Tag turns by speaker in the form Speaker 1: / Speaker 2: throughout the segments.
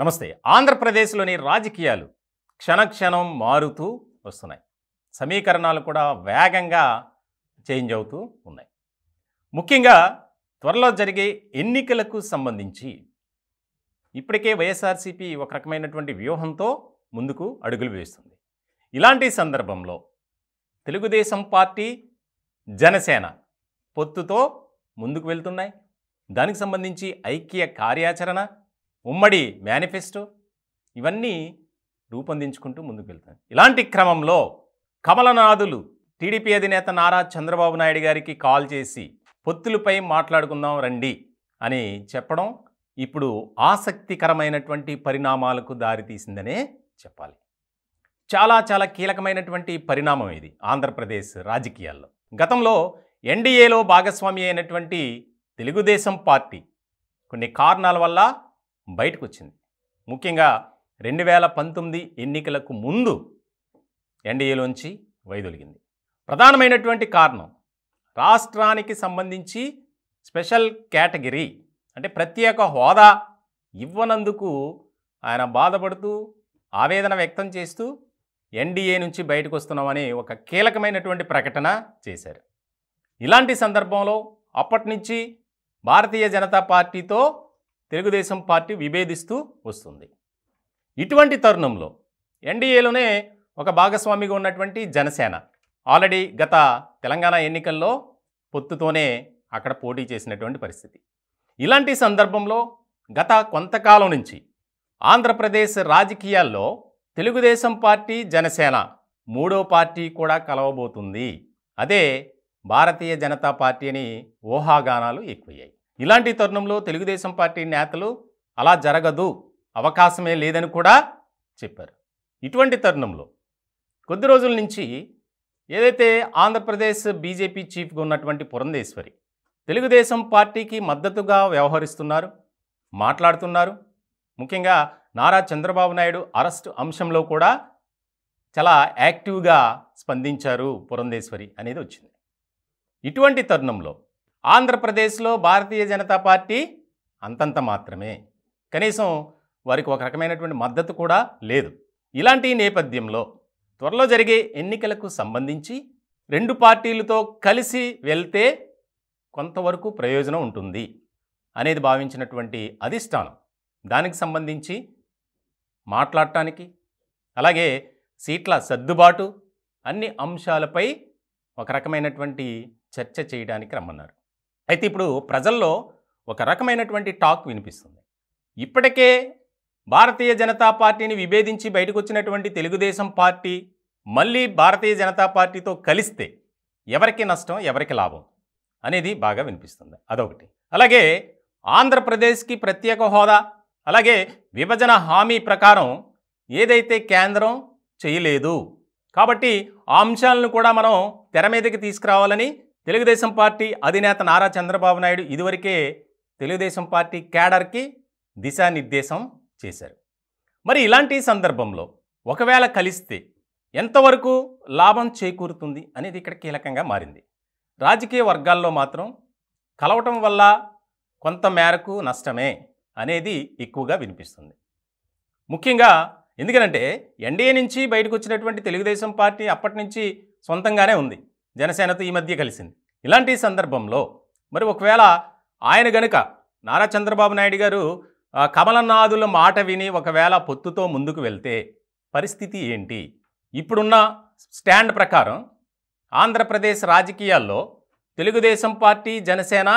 Speaker 1: నమస్తే ఆంధ్రప్రదేశ్లోని రాజకీయాలు క్షణక్షణం మారుతూ వస్తున్నాయి సమీకరణాలు కూడా వేగంగా చేంజ్ అవుతూ ఉన్నాయి ముఖ్యంగా త్వరలో జరిగే ఎన్నికలకు సంబంధించి ఇప్పటికే వైఎస్ఆర్సీపీ ఒక రకమైనటువంటి వ్యూహంతో ముందుకు అడుగులు వేస్తుంది ఇలాంటి సందర్భంలో తెలుగుదేశం పార్టీ జనసేన పొత్తుతో ముందుకు వెళ్తున్నాయి దానికి సంబంధించి ఐక్య కార్యాచరణ ఉమ్మడి మేనిఫెస్టో ఇవన్నీ రూపొందించుకుంటూ ముందుకెళ్తాను ఇలాంటి క్రమంలో కమలనాథులు టీడీపీ అధినేత నారా చంద్రబాబు నాయుడు గారికి కాల్ చేసి పొత్తులపై మాట్లాడుకుందాం రండి అని చెప్పడం ఇప్పుడు ఆసక్తికరమైనటువంటి పరిణామాలకు దారితీసిందనే చెప్పాలి చాలా చాలా కీలకమైనటువంటి పరిణామం ఇది ఆంధ్రప్రదేశ్ రాజకీయాల్లో గతంలో ఎన్డీఏలో భాగస్వామి అయినటువంటి తెలుగుదేశం పార్టీ కొన్ని కారణాల వల్ల బయటకు వచ్చింది ముఖ్యంగా రెండు వేల పంతొమ్మిది ఎన్నికలకు ముందు ఎన్డీఏలోంచి వైదొలిగింది ప్రధానమైనటువంటి కారణం రాష్ట్రానికి సంబంధించి స్పెషల్ కేటగిరీ అంటే ప్రత్యేక హోదా ఇవ్వనందుకు ఆయన బాధపడుతూ ఆవేదన వ్యక్తం చేస్తూ ఎన్డీఏ నుంచి బయటకు వస్తున్నామని ఒక కీలకమైనటువంటి ప్రకటన చేశారు ఇలాంటి సందర్భంలో అప్పటి నుంచి భారతీయ జనతా పార్టీతో తెలుగుదేశం పార్టీ విభేదిస్తూ వస్తుంది ఇటువంటి తరుణంలో ఎన్డీఏలోనే ఒక భాగస్వామిగా ఉన్నటువంటి జనసేన ఆల్రెడీ గత తెలంగాణ ఎన్నికల్లో పొత్తుతోనే అక్కడ పోటీ చేసినటువంటి పరిస్థితి ఇలాంటి సందర్భంలో గత కొంతకాలం నుంచి ఆంధ్రప్రదేశ్ రాజకీయాల్లో తెలుగుదేశం పార్టీ జనసేన మూడో పార్టీ కూడా కలవబోతుంది అదే భారతీయ జనతా పార్టీ అని ఊహాగానాలు ఎక్కువయ్యాయి ఇలాంటి తరుణంలో తెలుగుదేశం పార్టీ నేతలు అలా జరగదు అవకాశమే లేదని కూడా చెప్పారు ఇటువంటి తరుణంలో కొద్ది రోజుల నుంచి ఏదైతే ఆంధ్రప్రదేశ్ బీజేపీ చీఫ్గా ఉన్నటువంటి పురంధేశ్వరి తెలుగుదేశం పార్టీకి మద్దతుగా వ్యవహరిస్తున్నారు మాట్లాడుతున్నారు ముఖ్యంగా నారా చంద్రబాబు నాయుడు అరెస్టు అంశంలో కూడా చాలా యాక్టివ్గా స్పందించారు పురంధేశ్వరి అనేది వచ్చింది ఇటువంటి తరుణంలో ఆంధ్రప్రదేశ్లో భారతీయ జనతా పార్టీ అంతంత మాత్రమే కనీసం వారికి ఒక రకమైనటువంటి మద్దతు కూడా లేదు ఇలాంటి నేపథ్యంలో త్వరలో జరిగే ఎన్నికలకు సంబంధించి రెండు పార్టీలతో కలిసి వెళ్తే కొంతవరకు ప్రయోజనం ఉంటుంది అనేది భావించినటువంటి అధిష్టానం దానికి సంబంధించి మాట్లాడటానికి అలాగే సీట్ల సర్దుబాటు అన్ని అంశాలపై ఒక రకమైనటువంటి చర్చ చేయడానికి రమ్మన్నారు అయితే ఇప్పుడు ప్రజల్లో ఒక రకమైనటువంటి టాక్ వినిపిస్తుంది ఇప్పటికే భారతీయ జనతా పార్టీని విభేదించి బయటకు వచ్చినటువంటి తెలుగుదేశం పార్టీ మళ్ళీ భారతీయ జనతా పార్టీతో కలిస్తే ఎవరికి నష్టం ఎవరికి లాభం అనేది బాగా వినిపిస్తుంది అదొకటి అలాగే ఆంధ్రప్రదేశ్కి ప్రత్యేక హోదా అలాగే విభజన హామీ ప్రకారం ఏదైతే కేంద్రం చేయలేదు కాబట్టి ఆ అంశాలను కూడా మనం తెర మీదకి తీసుకురావాలని తెలుగుదేశం పార్టీ అధినేత నారా చంద్రబాబు నాయుడు ఇదివరకే తెలుగుదేశం పార్టీ క్యాడర్కి దిశానిర్దేశం చేశారు మరి ఇలాంటి సందర్భంలో ఒకవేళ కలిస్తే ఎంతవరకు లాభం చేకూరుతుంది అనేది ఇక్కడ కీలకంగా మారింది రాజకీయ వర్గాల్లో మాత్రం కలవటం వల్ల కొంత మేరకు నష్టమే అనేది ఎక్కువగా వినిపిస్తుంది ముఖ్యంగా ఎందుకంటే ఎన్డీఏ నుంచి బయటకు వచ్చినటువంటి తెలుగుదేశం పార్టీ అప్పటి నుంచి సొంతంగానే ఉంది జనసేనతో ఈ మధ్య కలిసింది ఇలాంటి సందర్భంలో మరి ఒకవేళ ఆయన గనుక నారా చంద్రబాబు నాయుడు గారు కమలనాథుల మాట విని ఒకవేళ పొత్తుతో ముందుకు వెళ్తే పరిస్థితి ఏంటి ఇప్పుడున్న స్టాండ్ ప్రకారం ఆంధ్రప్రదేశ్ రాజకీయాల్లో తెలుగుదేశం పార్టీ జనసేన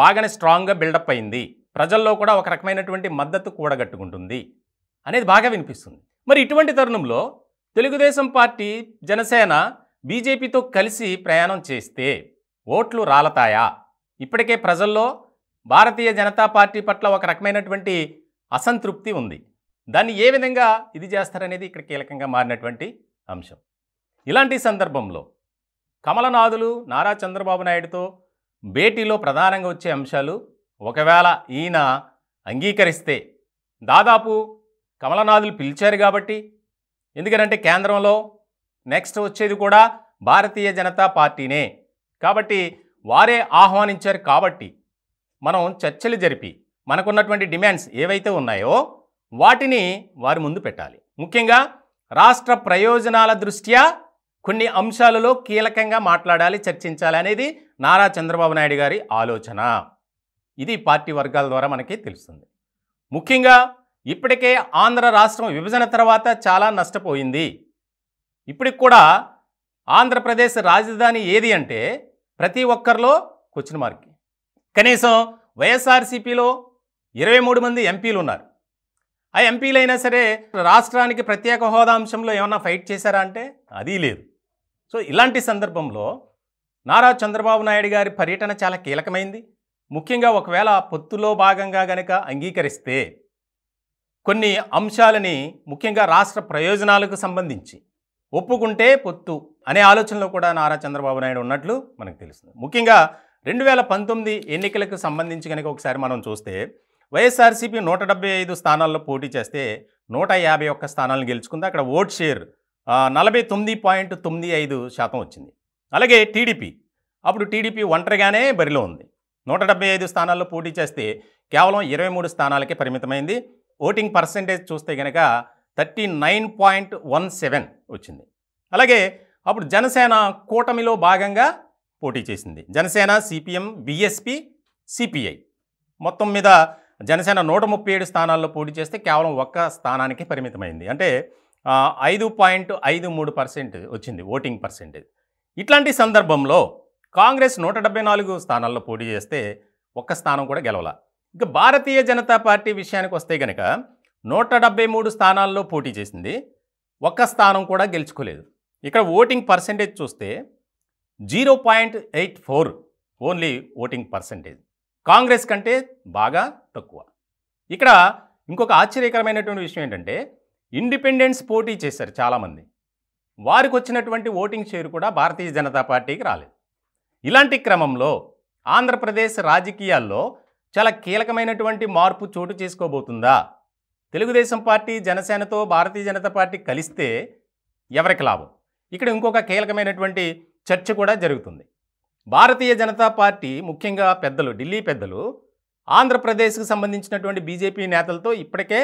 Speaker 1: బాగానే స్ట్రాంగ్గా బిల్డప్ అయింది ప్రజల్లో కూడా ఒక రకమైనటువంటి మద్దతు కూడగట్టుకుంటుంది అనేది బాగా వినిపిస్తుంది మరి ఇటువంటి తరుణంలో తెలుగుదేశం పార్టీ జనసేన బీజేపీతో కలిసి ప్రయాణం చేస్తే ఓట్లు రాలతాయా ఇప్పటికే ప్రజల్లో భారతీయ జనతా పార్టీ పట్ల ఒక రకమైనటువంటి అసంతృప్తి ఉంది దాన్ని ఏ విధంగా ఇది చేస్తారనేది ఇక్కడ కీలకంగా మారినటువంటి అంశం ఇలాంటి సందర్భంలో కమలనాథులు నారా చంద్రబాబు నాయుడుతో భేటీలో ప్రధానంగా వచ్చే అంశాలు ఒకవేళ ఈయన అంగీకరిస్తే దాదాపు కమలనాథులు పిలిచారు కాబట్టి ఎందుకనంటే కేంద్రంలో నెక్స్ట్ వచ్చేది కూడా భారతీయ జనతా పార్టీనే కాబట్టి వారే ఆహ్వానించారు కాబట్టి మనం చర్చలు జరిపి మనకున్నటువంటి డిమాండ్స్ ఏవైతే ఉన్నాయో వాటిని వారి ముందు పెట్టాలి ముఖ్యంగా రాష్ట్ర ప్రయోజనాల దృష్ట్యా కొన్ని అంశాలలో కీలకంగా మాట్లాడాలి చర్చించాలి అనేది నారా చంద్రబాబు నాయుడు గారి ఆలోచన ఇది పార్టీ వర్గాల ద్వారా మనకి తెలుస్తుంది ముఖ్యంగా ఇప్పటికే ఆంధ్ర రాష్ట్రం విభజన తర్వాత చాలా నష్టపోయింది ఇప్పటికి కూడా ఆంధ్రప్రదేశ్ రాజధాని ఏది అంటే ప్రతి ఒక్కరిలో క్వశ్చన్ మార్క్ కనీసం వైఎస్ఆర్సీపీలో ఇరవై మూడు మంది ఎంపీలు ఉన్నారు ఆ ఎంపీలైనా సరే రాష్ట్రానికి ప్రత్యేక హోదా అంశంలో ఏమన్నా ఫైట్ చేశారా అంటే అది లేదు సో ఇలాంటి సందర్భంలో నారా చంద్రబాబు నాయుడు గారి పర్యటన చాలా కీలకమైంది ముఖ్యంగా ఒకవేళ పొత్తులో భాగంగా గనక అంగీకరిస్తే కొన్ని అంశాలని ముఖ్యంగా రాష్ట్ర ప్రయోజనాలకు సంబంధించి ఒప్పుకుంటే పొత్తు అనే ఆలోచనలో కూడా నారా చంద్రబాబు నాయుడు ఉన్నట్లు మనకు తెలుస్తుంది ముఖ్యంగా రెండు వేల పంతొమ్మిది ఎన్నికలకు సంబంధించి కనుక ఒకసారి మనం చూస్తే వైఎస్ఆర్సీపీ నూట డెబ్బై ఐదు స్థానాల్లో పోటీ చేస్తే నూట యాభై ఒక్క స్థానాలను గెలుచుకుంది అక్కడ ఓట్ షేర్ నలభై తొమ్మిది పాయింట్ తొమ్మిది ఐదు శాతం వచ్చింది అలాగే టీడీపీ అప్పుడు టీడీపీ ఒంటరిగానే బరిలో ఉంది నూట డెబ్బై ఐదు స్థానాల్లో పోటీ చేస్తే కేవలం ఇరవై మూడు స్థానాలకే పరిమితమైంది ఓటింగ్ పర్సంటేజ్ చూస్తే కనుక thirty nine point one seven వచ్చింది అలాగే అప్పుడు జనసేన కూటమిలో భాగంగా పోటీ చేసింది జనసేన సిపిఎం బిఎస్పి సిపిఐ మొత్తం మీద జనసేన నూట ముప్పై ఏడు స్థానాల్లో పోటీ చేస్తే కేవలం ఒక్క స్థానానికి పరిమితమైంది అంటే ఐదు పాయింట్ ఐదు మూడు పర్సెంట్ వచ్చింది ఓటింగ్ పర్సెంటేజ్ ఇట్లాంటి సందర్భంలో కాంగ్రెస్ నూట డెబ్బై నాలుగు స్థానాల్లో పోటీ చేస్తే ఒక్క స్థానం కూడా గెలవల ఇంకా భారతీయ జనతా పార్టీ విషయానికి వస్తే కనుక నూట డెబ్బై మూడు స్థానాల్లో పోటీ చేసింది ఒక్క స్థానం కూడా గెలుచుకోలేదు ఇక్కడ ఓటింగ్ పర్సంటేజ్ చూస్తే zero point eight four only voting percentage Congress కంటే బాగా తక్కువ ఇక్కడ ఇంకొక ఆశ్చర్యకరమైనటువంటి విషయం ఏంటంటే ఇండిపెండెన్స్ పోటీ చేశారు చాలామంది వారికి వచ్చినటువంటి ఓటింగ్ షేర్ కూడా భారతీయ జనతా పార్టీకి రాలేదు ఇలాంటి క్రమంలో ఆంధ్రప్రదేశ్ రాజకీయాల్లో చాలా కీలకమైనటువంటి మార్పు చోటు చేసుకోబోతుందా తెలుగుదేశం పార్టీ జనసేనతో భారతీయ జనతా పార్టీ కలిస్తే ఎవరికి లాభం ఇక్కడ ఇంకొక కీలకమైనటువంటి చర్చ కూడా జరుగుతుంది భారతీయ జనతా పార్టీ ముఖ్యంగా పెద్దలు ఢిల్లీ పెద్దలు ఆంధ్రప్రదేశ్కు సంబంధించినటువంటి బీజేపీ నేతలతో ఇప్పటికే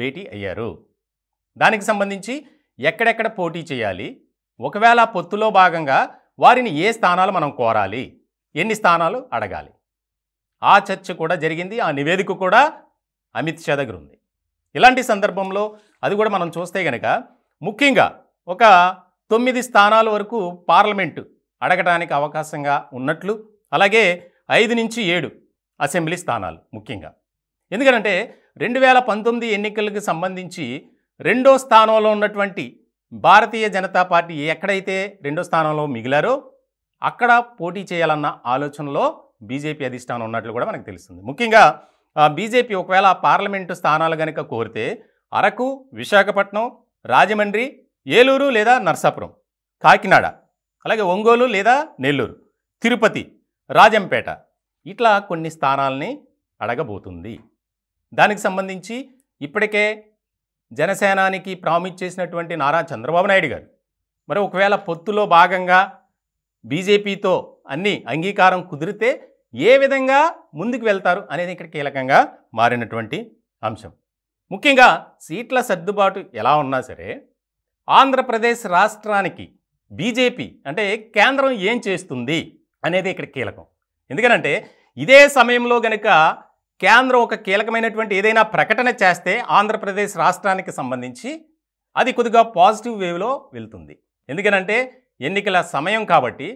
Speaker 1: భేటీ అయ్యారు దానికి సంబంధించి ఎక్కడెక్కడ పోటీ చేయాలి ఒకవేళ పొత్తులో భాగంగా వారిని ఏ స్థానాలు మనం కోరాలి ఎన్ని స్థానాలు అడగాలి ఆ చర్చ కూడా జరిగింది ఆ నివేదిక కూడా అమిత్ షా దగ్గర ఉంది ఇలాంటి సందర్భంలో అది కూడా మనం చూస్తే కనుక ముఖ్యంగా ఒక తొమ్మిది స్థానాల వరకు పార్లమెంటు అడగడానికి అవకాశంగా ఉన్నట్లు అలాగే ఐదు నుంచి ఏడు అసెంబ్లీ స్థానాలు ముఖ్యంగా ఎందుకంటే రెండు వేల పంతొమ్మిది ఎన్నికలకు సంబంధించి రెండో స్థానంలో ఉన్నటువంటి భారతీయ జనతా పార్టీ ఎక్కడైతే రెండో స్థానంలో మిగిలారో అక్కడ పోటీ చేయాలన్న ఆలోచనలో బీజేపీ అధిష్టానం ఉన్నట్లు కూడా మనకు తెలుస్తుంది ముఖ్యంగా బీజేపీ ఒకవేళ పార్లమెంటు స్థానాలు కనుక కోరితే అరకు విశాఖపట్నం రాజమండ్రి ఏలూరు లేదా నర్సాపురం కాకినాడ అలాగే ఒంగోలు లేదా నెల్లూరు తిరుపతి రాజంపేట ఇట్లా కొన్ని స్థానాలని అడగబోతుంది దానికి సంబంధించి ఇప్పటికే జనసేనానికి ప్రామిస్ చేసినటువంటి నారా చంద్రబాబు నాయుడు గారు మరి ఒకవేళ పొత్తులో భాగంగా బీజేపీతో అన్ని అంగీకారం కుదిరితే ఏ విధంగా ముందుకు వెళ్తారు అనేది ఇక్కడ కీలకంగా మారినటువంటి అంశం ముఖ్యంగా సీట్ల సర్దుబాటు ఎలా ఉన్నా సరే ఆంధ్రప్రదేశ్ రాష్ట్రానికి బీజేపీ అంటే కేంద్రం ఏం చేస్తుంది అనేది ఇక్కడ కీలకం ఎందుకనంటే ఇదే సమయంలో గనక కేంద్రం ఒక కీలకమైనటువంటి ఏదైనా ప్రకటన చేస్తే ఆంధ్రప్రదేశ్ రాష్ట్రానికి సంబంధించి అది కొద్దిగా పాజిటివ్ వేవ్లో వెళ్తుంది ఎందుకనంటే ఎన్నికల సమయం కాబట్టి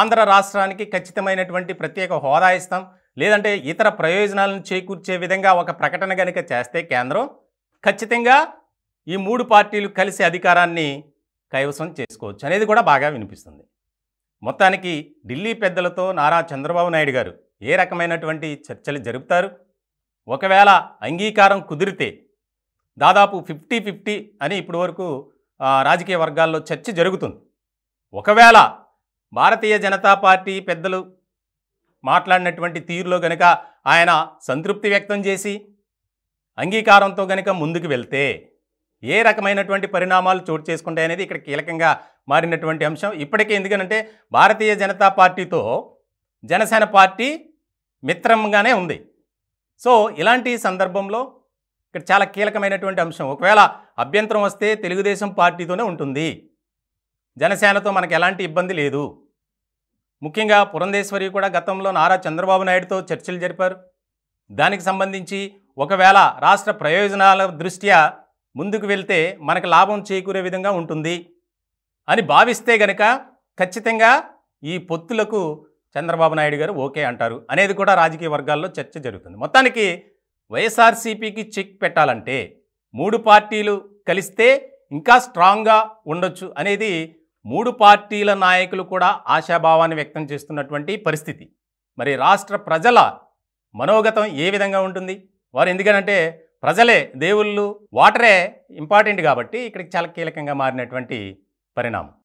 Speaker 1: ఆంధ్ర రాష్ట్రానికి ఖచ్చితమైనటువంటి ప్రత్యేక హోదా ఇస్తాం లేదంటే ఇతర ప్రయోజనాలను చేకూర్చే విధంగా ఒక ప్రకటన కనుక చేస్తే కేంద్రం ఖచ్చితంగా ఈ మూడు పార్టీలు కలిసి అధికారాన్ని కైవసం చేసుకోవచ్చు అనేది కూడా బాగా వినిపిస్తుంది మొత్తానికి ఢిల్లీ పెద్దలతో నారా చంద్రబాబు నాయుడు గారు ఏ రకమైనటువంటి చర్చలు జరుపుతారు ఒకవేళ అంగీకారం కుదిరితే దాదాపు ఫిఫ్టీ ఫిఫ్టీ అని ఇప్పటి వరకు రాజకీయ వర్గాల్లో చర్చ జరుగుతుంది ఒకవేళ భారతీయ జనతా పార్టీ పెద్దలు మాట్లాడినటువంటి తీరులో గనక ఆయన సంతృప్తి వ్యక్తం చేసి అంగీకారంతో గనక ముందుకు వెళ్తే ఏ రకమైనటువంటి పరిణామాలు చోటు చేసుకుంటాయనేది ఇక్కడ కీలకంగా మారినటువంటి అంశం ఇప్పటికే ఎందుకనంటే భారతీయ జనతా పార్టీతో జనసేన పార్టీ మిత్రంగానే ఉంది సో ఇలాంటి సందర్భంలో ఇక్కడ చాలా కీలకమైనటువంటి అంశం ఒకవేళ అభ్యంతరం వస్తే తెలుగుదేశం పార్టీతోనే ఉంటుంది జనసేనతో మనకు ఎలాంటి ఇబ్బంది లేదు ముఖ్యంగా పురంధేశ్వరి కూడా గతంలో నారా చంద్రబాబు నాయుడుతో చర్చలు జరిపారు దానికి సంబంధించి ఒకవేళ రాష్ట్ర ప్రయోజనాల దృష్ట్యా ముందుకు వెళ్తే మనకు లాభం చేకూరే విధంగా ఉంటుంది అని భావిస్తే గనక ఖచ్చితంగా ఈ పొత్తులకు చంద్రబాబు నాయుడు గారు ఓకే అంటారు అనేది కూడా రాజకీయ వర్గాల్లో చర్చ జరుగుతుంది మొత్తానికి వైఎస్ఆర్సీపీకి చెక్ పెట్టాలంటే మూడు పార్టీలు కలిస్తే ఇంకా స్ట్రాంగ్గా ఉండొచ్చు అనేది మూడు పార్టీల నాయకులు కూడా ఆశాభావాన్ని వ్యక్తం చేస్తున్నటువంటి పరిస్థితి మరి రాష్ట్ర ప్రజల మనోగతం ఏ విధంగా ఉంటుంది వారు ఎందుకనంటే ప్రజలే దేవుళ్ళు వాటరే ఇంపార్టెంట్ కాబట్టి ఇక్కడికి చాలా కీలకంగా మారినటువంటి పరిణామం